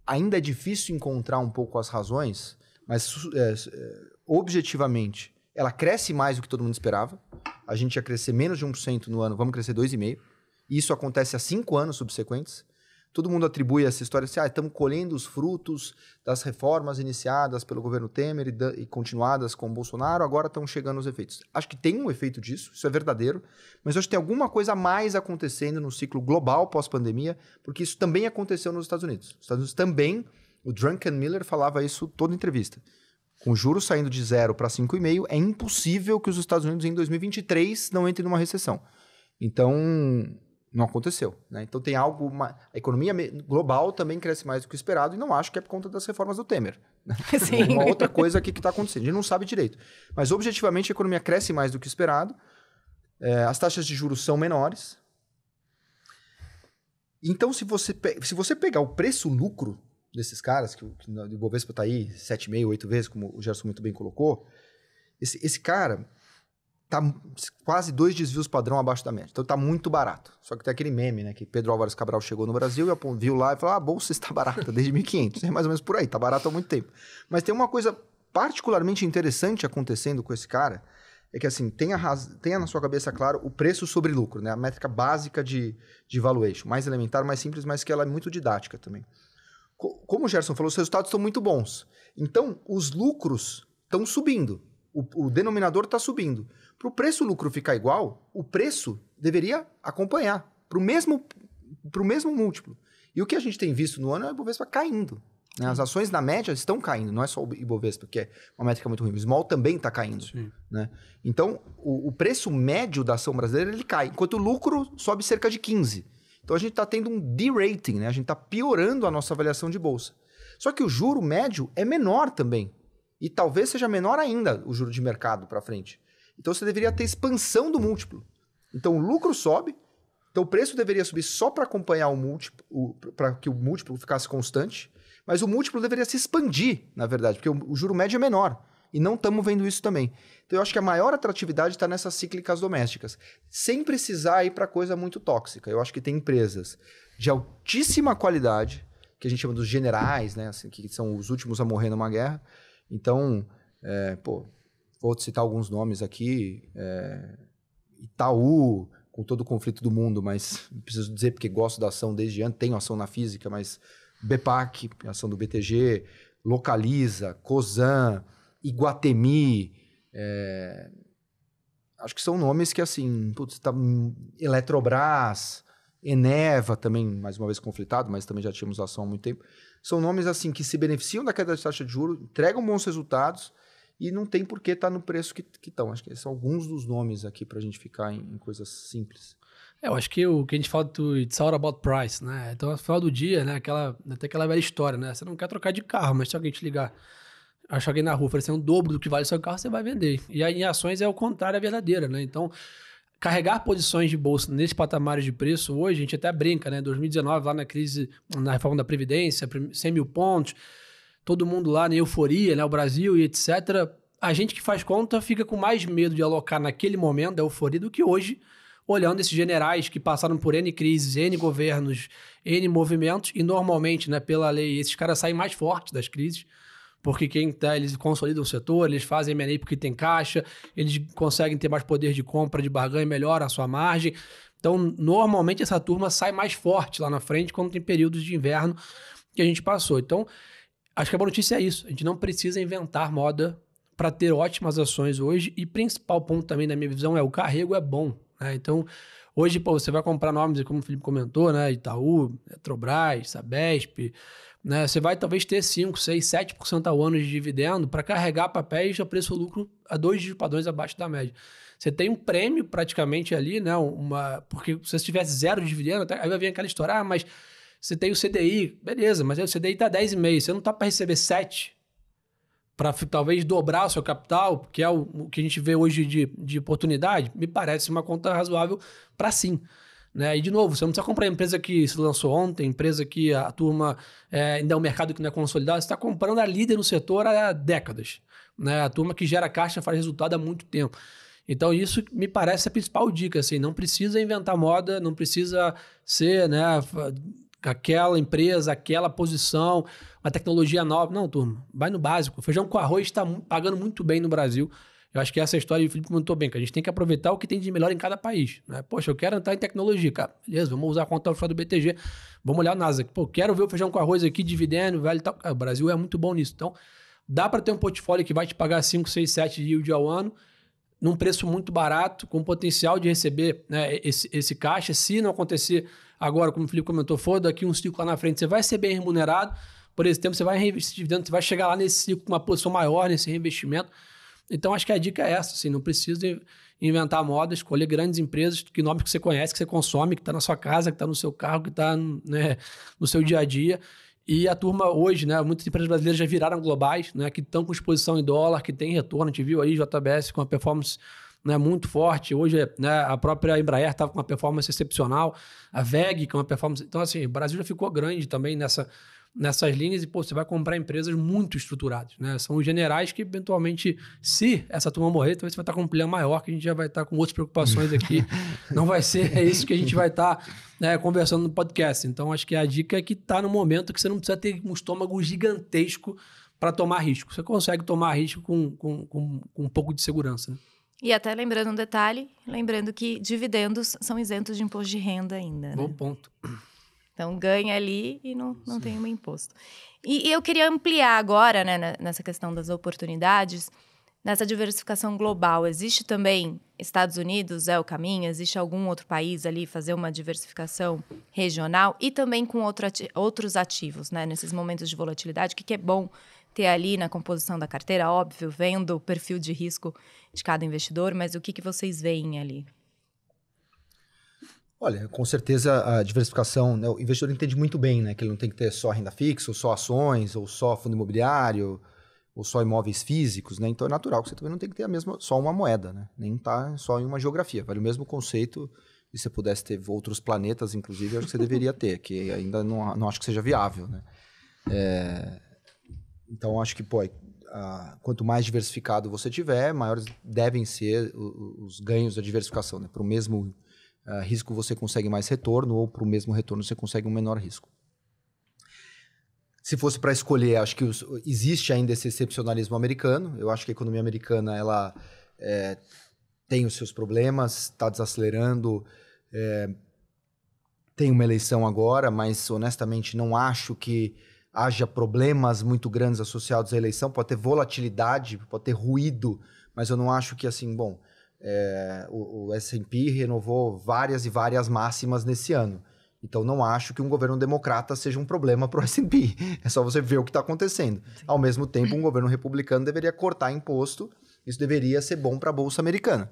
ainda é difícil encontrar um pouco as razões, mas é, é, objetivamente ela cresce mais do que todo mundo esperava. A gente ia crescer menos de 1% no ano, vamos crescer 2,5%. Isso acontece há cinco anos subsequentes. Todo mundo atribui essa história assim, ah, estamos colhendo os frutos das reformas iniciadas pelo governo Temer e, e continuadas com Bolsonaro, agora estão chegando os efeitos. Acho que tem um efeito disso, isso é verdadeiro, mas acho que tem alguma coisa a mais acontecendo no ciclo global pós-pandemia, porque isso também aconteceu nos Estados Unidos. Os Estados Unidos também, o Drunken Miller falava isso toda entrevista. Com juros saindo de zero para 5,5, é impossível que os Estados Unidos em 2023 não entrem numa recessão. Então, não aconteceu. Né? Então tem algo. Uma... a economia global também cresce mais do que o esperado e não acho que é por conta das reformas do Temer. Né? [LAUGHS] É Sim. uma outra coisa aqui que está acontecendo. A gente não sabe direito. Mas objetivamente a economia cresce mais do que o esperado. É, as taxas de juros são menores. Então, se você, pe... se você pegar o preço-lucro desses caras, que o, que Bovespa está aí 7,5, 8 vezes, como o Gerson muito bem colocou, esse, esse cara tá quase dois desvios padrão abaixo da média. Então tá muito barato. Só que tem aquele meme, né? Que Pedro Álvares Cabral chegou no Brasil e viu lá e falou: ah, a bolsa está barata desde 1500. [LAUGHS] É mais ou menos por aí, tá barato há muito tempo. Mas tem uma coisa particularmente interessante acontecendo com esse cara. É que assim, tenha, raz... tenha na sua cabeça, claro, o preço sobre lucro, né? A métrica básica de, de valuation. Mais elementar, mais simples, mas que ela é muito didática também. como o Gerson falou, os resultados estão muito bons. Então, os lucros estão subindo. o, o denominador está subindo para o preço-lucro ficar igual, o preço deveria acompanhar para o mesmo, mesmo múltiplo. E o que a gente tem visto no ano é o Ibovespa caindo. Né? As ações na média estão caindo, não é só o Ibovespa, que é uma métrica muito ruim. O Small também está caindo. Né? Então, o, o, preço médio da ação brasileira ele cai, enquanto o lucro sobe cerca de 15%. Então, a gente está tendo um derating, né? a gente está piorando a nossa avaliação de bolsa. Só que o juro médio é menor também. E talvez seja menor ainda o juro de mercado para frente. Então você deveria ter expansão do múltiplo. Então o lucro sobe, então o preço deveria subir só para acompanhar o múltiplo, para que o múltiplo ficasse constante, mas o múltiplo deveria se expandir, na verdade, porque o, o juro médio é menor. E não estamos vendo isso também. Então eu acho que a maior atratividade está nessas cíclicas domésticas, sem precisar ir para coisa muito tóxica. Eu acho que tem empresas de altíssima qualidade, que a gente chama dos generais, né? Assim, que são os últimos a morrer numa guerra. Então, é, pô, vou citar alguns nomes aqui, é, Itaú, com todo o conflito do mundo, mas preciso dizer porque gosto da ação desde antes, tenho ação na física, mas BEPAC, ação do BTG, Localiza, Cosan, Iguatemi, é, acho que são nomes que assim, putz, tá, Eletrobras, Eneva também, mais uma vez conflitado, mas também já tínhamos ação há muito tempo. São nomes assim que se beneficiam da queda de taxa de juros, entregam bons resultados e não tem por que estar tá no preço que estão. acho que são alguns dos nomes aqui para a gente ficar em, em coisas simples. É, eu acho que o que a gente fala do It's all about price, né? Então, no final do dia, né? Aquela, até aquela velha história, né? Você não quer trocar de carro, mas se alguém te ligar, achar alguém na rua oferecer um dobro do que vale o seu carro, você vai vender. E aí, em ações é o contrário, é verdadeira, né? Então, carregar posições de bolsa nesse patamar de preço hoje, a gente até brinca, né? 2019, lá na crise, na reforma da Previdência, 100 mil pontos todo mundo lá na euforia, né? O Brasil e etc. A gente que faz conta fica com mais medo de alocar naquele momento da euforia do que hoje, olhando esses generais que passaram por N crises, N governos, N movimentos, e normalmente, né, pela lei, esses caras saem mais fortes das crises, porque quem tá, eles consolidam o setor, eles fazem M&A porque tem caixa, eles conseguem ter mais poder de compra, de barganha, melhora a sua margem. Então, normalmente essa turma sai mais forte lá na frente quando tem períodos de inverno que a gente passou. Então, Acho que a boa notícia é isso. A gente não precisa inventar moda para ter ótimas ações hoje. E principal ponto também na minha visão é o carrego é bom. Né? Então, hoje, pô, você vai comprar nomes, como o Felipe comentou, né? Itaú, Petrobras, Sabesp. Né? Você vai talvez ter 5, 6, 7% ao ano de dividendo para carregar papéis a preço lucro a dois padrões abaixo da média. Você tem um prêmio praticamente ali, né? Uma, porque se você tivesse zero de dividendo, aí vai vir aquela história, ah, mas você tem o CDI, beleza, mas o CDI está 10,5. Você não está para receber 7 para talvez dobrar o seu capital, que é o, o, que a gente vê hoje de, de oportunidade, me parece uma conta razoável para sim. Né? E, de novo, você não precisa comprar empresa que se lançou ontem, empresa que a turma é, ainda é um mercado que não é consolidado, você está comprando a líder no setor há décadas. Né? A turma que gera caixa faz resultado há muito tempo. Então, isso me parece a principal dica. Assim, não precisa inventar moda, não precisa ser, né, aquela empresa, aquela posição, uma tecnologia nova. Não, turma, vai no básico. Feijão com arroz está pagando muito bem no Brasil. Eu acho que essa história, o Felipe comentou bem, que a gente tem que aproveitar o que tem de melhor em cada país. Né? Poxa, eu quero entrar em tecnologia, cara. Beleza, vamos usar a conta do BTG. Vamos olhar o Nasdaq. Pô, quero ver o feijão com arroz aqui, dividendo, velho e tal. Cara, é, o Brasil é muito bom nisso. Então, dá para ter um portfólio que vai te pagar 5, 6, 7 de yield ao ano num preço muito barato, com potencial de receber né, esse, esse caixa. Se não acontecer agora, como o Felipe comentou, for daqui um ciclo lá na frente, você vai ser bem remunerado. Por esse tempo, você vai reinvestir dividendo, você vai chegar lá nesse ciclo com uma posição maior nesse reinvestimento. Então, acho que a dica é essa, assim, não precisa inventar moda, escolher grandes empresas, que nome que você conhece, que você consome, que está na sua casa, que está no seu carro, que está né, no seu dia a dia e a turma hoje, né? Muitas empresas brasileiras já viraram globais, né? Que estão com exposição em dólar, que tem retorno. A gente viu aí JBS com uma performance né, muito forte. Hoje né, a própria Embraer estava com uma performance excepcional, a VEG com é uma performance. Então, assim, o Brasil já ficou grande também nessa nessas linhas e pô, você vai comprar empresas muito estruturadas. Né? São os generais que, eventualmente, se essa turma morrer, talvez você vai estar com um plano maior, que a gente já vai estar com outras preocupações aqui. [LAUGHS] Não vai ser é isso que a gente vai estar né, conversando no podcast. Então, acho que a dica é que está no momento que você não precisa ter um estômago gigantesco para tomar risco. Você consegue tomar risco com, com, com, com um pouco de segurança. Né? E até lembrando um detalhe, lembrando que dividendos são isentos de imposto de renda ainda. Né? Bom né? ponto. Então, ganha ali e não, não tem um imposto. E, e, eu queria ampliar agora, né, nessa questão das oportunidades, nessa diversificação global. Existe também Estados Unidos, é o caminho? Existe algum outro país ali fazer uma diversificação regional e também com outro ati outros ativos, né, nesses momentos de volatilidade? O que, que é bom ter ali na composição da carteira? Óbvio, vendo o perfil de risco de cada investidor, mas o que, que vocês veem ali? Olha, com certeza a diversificação, né, o investidor entende muito bem, né, que ele não tem que ter só renda fixa, ou só ações, ou só fundo imobiliário, ou só imóveis físicos, né? Então é natural que você também não tem que ter a mesma só uma moeda, né? Nem tá só em uma geografia, vale o mesmo conceito. E se você pudesse ter outros planetas, inclusive, acho que você deveria ter, que ainda não, não acho que seja viável, né? É, então acho que pô, a, quanto mais diversificado você tiver, maiores devem ser os, os ganhos da diversificação, né? Para o mesmo uh, risco você consegue mais retorno, ou para o mesmo retorno você consegue um menor risco. Se fosse para escolher, acho que os, existe ainda esse excepcionalismo americano. Eu acho que a economia americana ela é, tem os seus problemas, está desacelerando. É, tem uma eleição agora, mas honestamente não acho que haja problemas muito grandes associados à eleição. Pode ter volatilidade, pode ter ruído, mas eu não acho que assim, bom, é, o, o S&P renovou várias e várias máximas nesse ano. Então não acho que um governo democrata seja um problema para o S&P. É só você ver o que está acontecendo. Sim. Ao mesmo tempo, um governo republicano deveria cortar imposto. Isso deveria ser bom para a bolsa americana.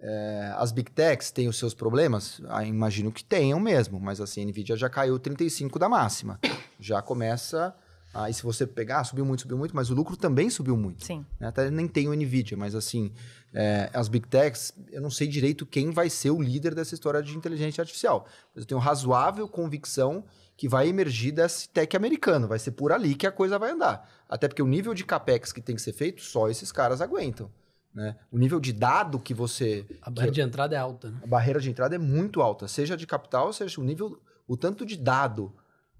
É, as big techs têm os seus problemas, ah, imagino que tenham mesmo. Mas assim, a Nvidia já caiu 35 da máxima. Já começa Aí ah, se você pegar, subiu muito, subiu muito, mas o lucro também subiu muito. Sim. Né? Até nem tem o NVIDIA, mas assim, é, as Big Techs, eu não sei direito quem vai ser o líder dessa história de inteligência artificial. Mas eu tenho razoável convicção que vai emergir desse tech americano. Vai ser por ali que a coisa vai andar. Até porque o nível de capex que tem que ser feito, só esses caras aguentam. Né? O nível de dado que você. A barreira que, de entrada é alta. Né? A barreira de entrada é muito alta, seja de capital, seja o nível, o tanto de dado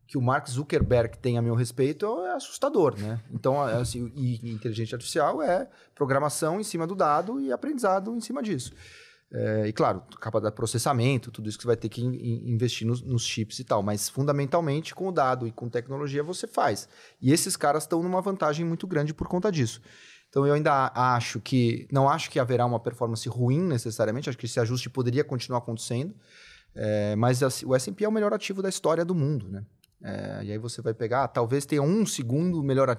que o Mark Zuckerberg tem a meu respeito é assustador, né? Então, é, assim, e inteligência artificial é programação em cima do dado e aprendizado em cima disso. É, e claro, capacidade de processamento, tudo isso que você vai ter que investir nos, nos, chips e tal, mas fundamentalmente com o dado e com tecnologia você faz. E esses caras estão numa vantagem muito grande por conta disso. Então eu ainda acho que, não acho que haverá uma performance ruim necessariamente, acho que esse ajuste poderia continuar acontecendo, é, mas a, assim, o S&P é o melhor ativo da história do mundo, né? É, e aí você vai pegar, ah, talvez tenha um segundo melhor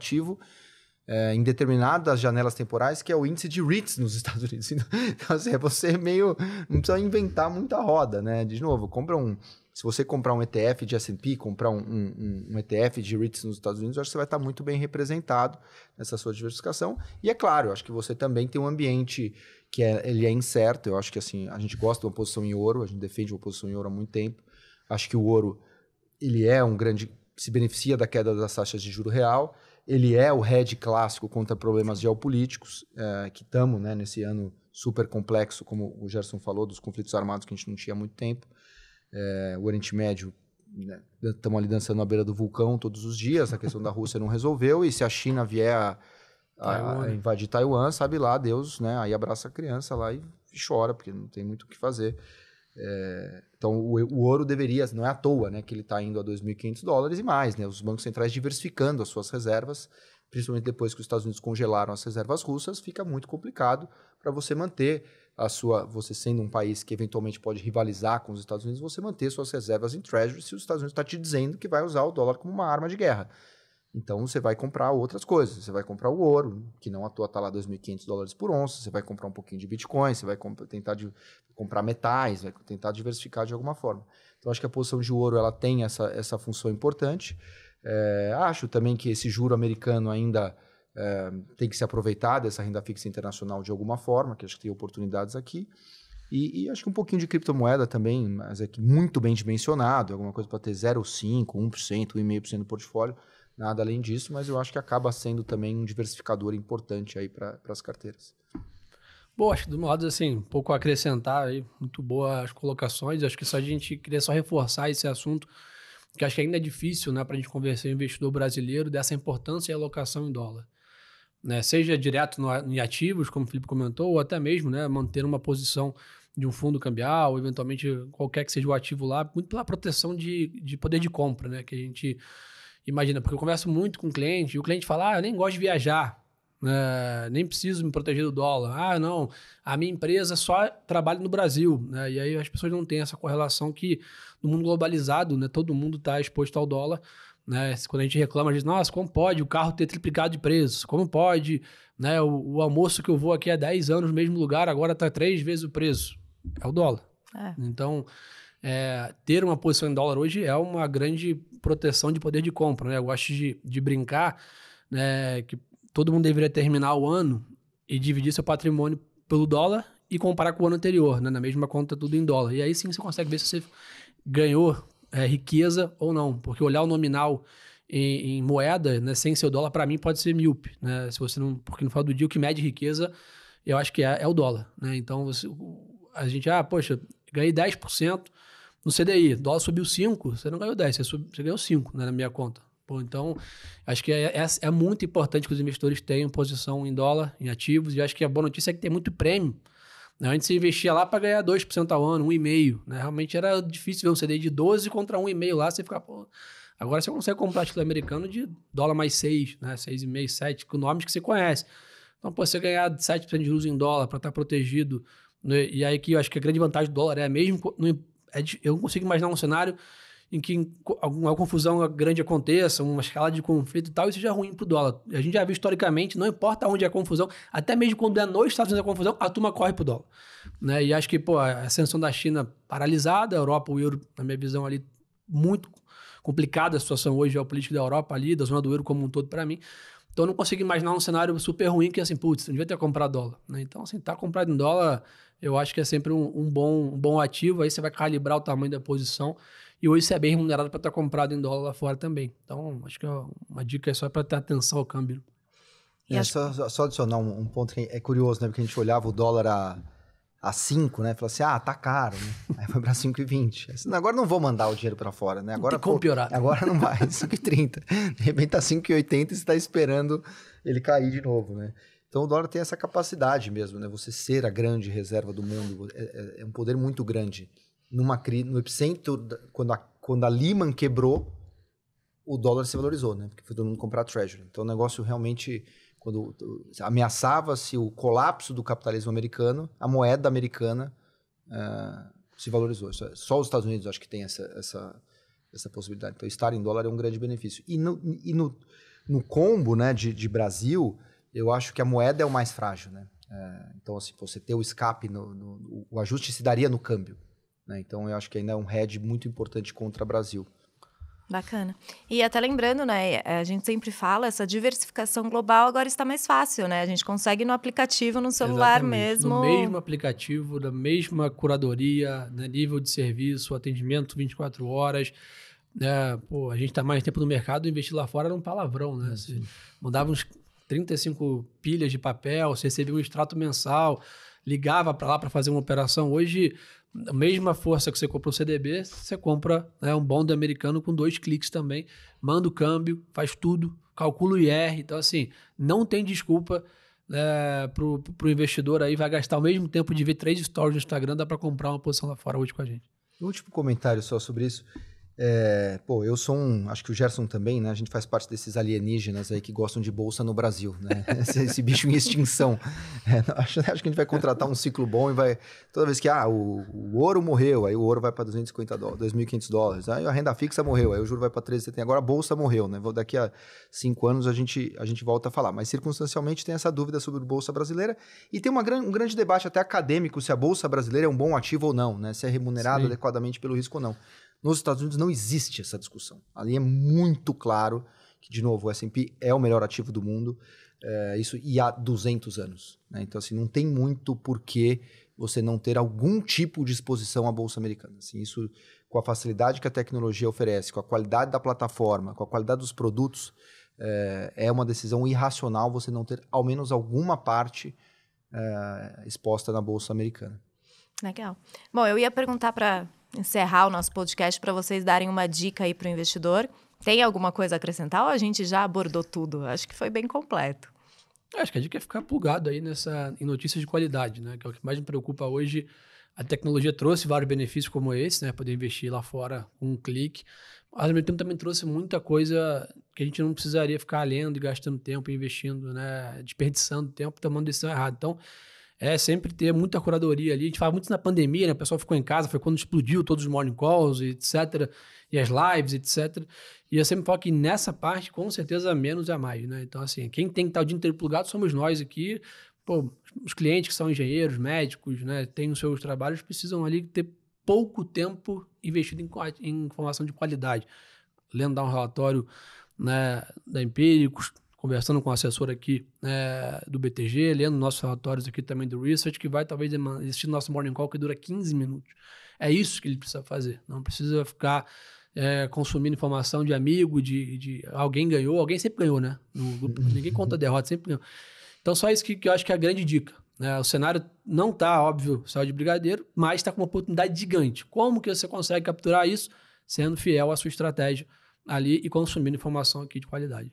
é, em determinadas janelas temporais, que é o índice de REITs nos [LAUGHS] Estados Unidos. Então, então, assim, é você meio. Não precisa inventar muita roda, né? De novo, compra um. Se você comprar um ETF de SP, comprar um, um, um ETF de REITs nos Estados Unidos, acho que você vai estar muito bem representado nessa sua diversificação. E é claro, acho que você também tem um ambiente que é, ele é incerto. Eu acho que assim, a gente gosta de uma posição em ouro, a gente defende uma posição em ouro há muito tempo. Acho que o ouro ele é um grande. se beneficia da queda das taxas de juro real, ele é o head clássico contra problemas geopolíticos, é, que estamos né, nesse ano super complexo, como o Gerson falou, dos conflitos armados que a gente não tinha há muito tempo. É, o Oriente Médio, estamos né, ali dançando na beira do vulcão todos os dias, a questão da Rússia não resolveu, e se a China vier a, a, a invadir Taiwan, sabe lá, Deus, né, aí abraça a criança lá e chora, porque não tem muito o que fazer. É, então, o, o, ouro deveria, não é à toa, né, que ele está indo a 2.500 dólares e mais, né? Os bancos centrais diversificando as suas reservas, principalmente depois que os Estados Unidos congelaram as reservas russas, fica muito complicado para você manter a sua, você sendo um país que eventualmente pode rivalizar com os Estados Unidos, você manter suas reservas em treasury se os Estados Unidos está te dizendo que vai usar o dólar como uma arma de guerra. Então você vai comprar outras coisas. Você vai comprar o ouro, que não à toa está lá 2.500 dólares por onça. Você vai comprar um pouquinho de Bitcoin, você vai comp tentar de, comprar metais, vai tentar diversificar de alguma forma. Então acho que a posição de ouro ela tem essa, essa função importante. É, acho também que esse juro americano ainda é, tem que se aproveitar dessa renda fixa internacional de alguma forma, que acho que tem oportunidades aqui. E, e, acho que um pouquinho de criptomoeda também, mas é muito bem dimensionado, alguma coisa para ter 0,5%, 1%, 1,5% do portfólio, nada além disso, mas eu acho que acaba sendo também um diversificador importante aí para as carteiras. Bom, acho que do modo assim, um pouco a acrescentar aí, muito boas colocações, acho que só a gente queria só reforçar esse assunto, que acho que ainda é difícil né, para a gente convencer o investidor brasileiro dessa importância e alocação em dólar né? seja direto no, em ativos, como o Felipe comentou, ou até mesmo né, manter uma posição de um fundo cambial, eventualmente qualquer que seja o ativo lá, muito pela proteção de, de poder de compra, né? Que a gente imagina, porque eu converso muito com o cliente, e o cliente fala, ah, eu nem gosto de viajar, né, nem preciso me proteger do dólar. Ah, não, a minha empresa só trabalha no Brasil, né? E aí as pessoas não têm essa correlação que no mundo globalizado, né, todo mundo está exposto ao dólar, né? Quando a gente reclama, a gente diz, nossa, como pode o carro ter triplicado de preço? Como pode né, o, o almoço que eu vou aqui há é 10 anos no mesmo lugar, agora está três vezes o preço? É o dólar. É. Então, é, ter uma posição em dólar hoje é uma grande proteção de poder de compra. Né? Eu gosto de, de brincar né, que todo mundo deveria terminar o ano e dividir seu patrimônio pelo dólar e comparar com o ano anterior, né? na mesma conta, tudo em dólar. E aí sim você consegue ver se você ganhou é, riqueza ou não. Porque olhar o nominal em, em moeda, né, sem ser o dólar, para mim pode ser míope. Né? Se você não, porque no final do dia, o que mede riqueza, eu acho que é, é o dólar. Né? Então, você, a gente, ah, poxa, ganhei 10% no CDI, dólar subiu 5%, você não ganhou 10%, você, sub, você ganhou 5% né, na minha conta. Bom, então, acho que é, é, é, muito importante que os investidores tenham posição em dólar, em ativos, e acho que a boa notícia é que tem muito prêmio né? Antes você investia lá para ganhar 2% ao ano, 1,5%. Né? Realmente era difícil ver um CD de 12 contra 1,5 lá, você ficar, pô. Agora você consegue comprar título americano de dólar mais 6, né? 6,5, 7, com nomes que você conhece. Então, pô, você ganhar 7% de uso em dólar para estar tá protegido. Né? E aí que eu acho que a grande vantagem do dólar é mesmo. É eu não consigo imaginar um cenário em que alguma confusão grande aconteça, uma escala de conflito e tal, isso já é ruim para o dólar. A gente já viu historicamente, não importa onde é a confusão, até mesmo quando é nos Estados Unidos a confusão, a turma corre para o dólar. Né? E acho que pô, a ascensão da China paralisada, a Europa, o euro, na minha visão ali, muito complicada a situação hoje geopolítica da Europa ali, da zona do euro como um todo para mim. Então eu não consigo imaginar um cenário super ruim que assim, putz, não devia ter comprado dólar. Né? Então, assim, tá comprado em dólar, eu acho que é sempre um, um bom, um bom ativo, aí você vai calibrar o tamanho da posição e hoje você é bem remunerado para estar tá comprado em dólar lá fora também. Então, acho que é uma dica é só para ter atenção ao câmbio. É, acho... só, só, adicionar um, um, ponto que é curioso, né? Porque a gente olhava o dólar a, a 5, né? Falava assim, ah, tá caro, né? [LAUGHS] Aí foi para 5,20. Assim, agora não vou mandar o dinheiro para fora, né? Agora, como piorar. Agora não vai, 5,30. [LAUGHS] De repente está 5,80 e você está esperando ele cair de novo, né? Então o dólar tem essa capacidade mesmo, né? Você ser a grande reserva do mundo é, é, é um poder muito grande numa crise, no epicentro, quando a, quando a Lehman quebrou, o dólar se valorizou, né? Porque foi todo mundo comprar Treasury. Então o negócio realmente, quando ameaçava-se o colapso do capitalismo americano, a moeda americana uh, se valorizou. É, só os Estados Unidos acho que tem essa, essa, essa possibilidade. Então estar em dólar é um grande benefício. E no, e no, no combo né, de, de Brasil, eu acho que a moeda é o mais frágil, né? Uh, então, assim, você ter o escape, no, no, o ajuste se daria no câmbio. Né? Então eu acho que ainda é um head muito importante contra o Brasil. Bacana. E até lembrando, né, é, a gente sempre fala, essa diversificação global agora está mais fácil, né? A gente consegue no aplicativo, no celular Exatamente. mesmo. No mesmo aplicativo, na mesma curadoria, né, nível de serviço, atendimento 24 horas. É, pô, a gente está mais tempo no mercado, investir lá fora era um palavrão, né? Você mandava uns 35 pilhas de papel, você recebia um extrato mensal ligava para lá para fazer uma operação. Hoje, a mesma força que você compra o CDB, você compra né, um bond americano com dois cliques também, manda o câmbio, faz tudo, calcula o IR. Então, assim, não tem desculpa né, para o investidor aí, vai gastar o mesmo tempo de ver três stories no Instagram, dá para comprar uma posição lá fora hoje com a gente. Último comentário só sobre isso. É, pô, eu sou um. Acho que o Gerson também, né? A gente faz parte desses alienígenas aí que gostam de bolsa no Brasil, né? [LAUGHS] Esse, esse bicho em extinção. É, acho, acho, que a gente vai contratar um ciclo bom e vai. Toda vez que ah, o, o ouro morreu, aí o ouro vai para 250 dólares, 2.500 dólares. Aí a renda fixa morreu, aí o juro vai para 13,70. Agora a bolsa morreu, né? Daqui a cinco anos a gente, a gente volta a falar. Mas circunstancialmente tem essa dúvida sobre a bolsa brasileira e tem uma gran, um grande debate até acadêmico se a bolsa brasileira é um bom ativo ou não, né? Se é remunerado Sim. adequadamente pelo risco ou não. Nos Estados Unidos não existe essa discussão. Ali é muito claro que, de novo, o S&P é o melhor ativo do mundo, é, isso e há 200 anos. Né? Então, assim, não tem muito porquê você não ter algum tipo de exposição à Bolsa Americana. Assim, isso, com a facilidade que a tecnologia oferece, com a qualidade da plataforma, com a qualidade dos produtos, é, é uma decisão irracional você não ter ao menos alguma parte é, exposta na Bolsa Americana. Legal. Bom, eu ia perguntar para encerrar o nosso podcast para vocês darem uma dica aí para o investidor. Tem alguma coisa a acrescentar ou a gente já abordou tudo? Acho que foi bem completo. acho que a dica é ficar plugado aí nessa, em notícias de qualidade, né? Que é o que mais me preocupa hoje. A tecnologia trouxe vários benefícios como esse, né? Poder investir lá fora com um clique. Mas, ao mesmo tempo, também trouxe muita coisa que a gente não precisaria ficar lendo e gastando tempo, investindo, né? Desperdiçando tempo, tomando decisão errada. Então, é sempre ter muita curadoria ali. A gente fala muito na pandemia, né? O pessoal ficou em casa, foi quando explodiu todos os morning calls, etc. E as lives, etc. E eu sempre falo que nessa parte, com certeza, menos é mais, né? Então, assim, quem tem que estar o dia inteiro plugado somos nós aqui. Pô, os clientes que são engenheiros, médicos, né? Têm os seus trabalhos, precisam ali ter pouco tempo investido em, em informação de qualidade. Lendo dar um relatório né, da Empíricos, conversando com o assessor aqui né, é, do BTG, lendo nossos relatórios aqui também do Research, que vai talvez existir nosso morning call que dura 15 minutos. É isso que ele precisa fazer. Não precisa ficar é, consumindo informação de amigo, de, de alguém ganhou, alguém sempre ganhou, né? No uhum. ninguém conta derrota, sempre ganhou. Então, só isso que, que eu acho que é a grande dica. Né? O cenário não está, óbvio, céu de brigadeiro, mas está com uma oportunidade gigante. Como que você consegue capturar isso? Sendo fiel à sua estratégia ali e consumindo informação aqui de qualidade.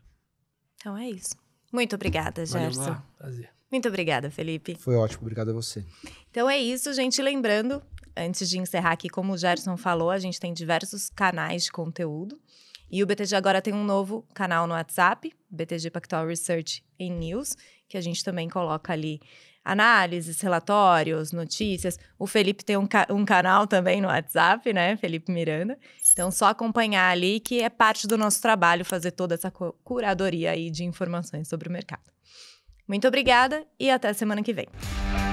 Então é isso. Muito obrigada, Gerson. Valeu, prazer. Muito obrigada, Felipe. Foi ótimo, obrigado a você. Então é isso, gente. Lembrando, antes de encerrar aqui, como o Gerson falou, a gente tem diversos canais de conteúdo. E o BTG agora tem um novo canal no WhatsApp, BTG Pactual Research em News, que a gente também coloca ali análises, relatórios, notícias. O Felipe tem um, ca um canal também no WhatsApp, né? Felipe Miranda. Então, só acompanhar ali, que é parte do nosso trabalho fazer toda essa curadoria aí de informações sobre o mercado. Muito obrigada e até semana que vem.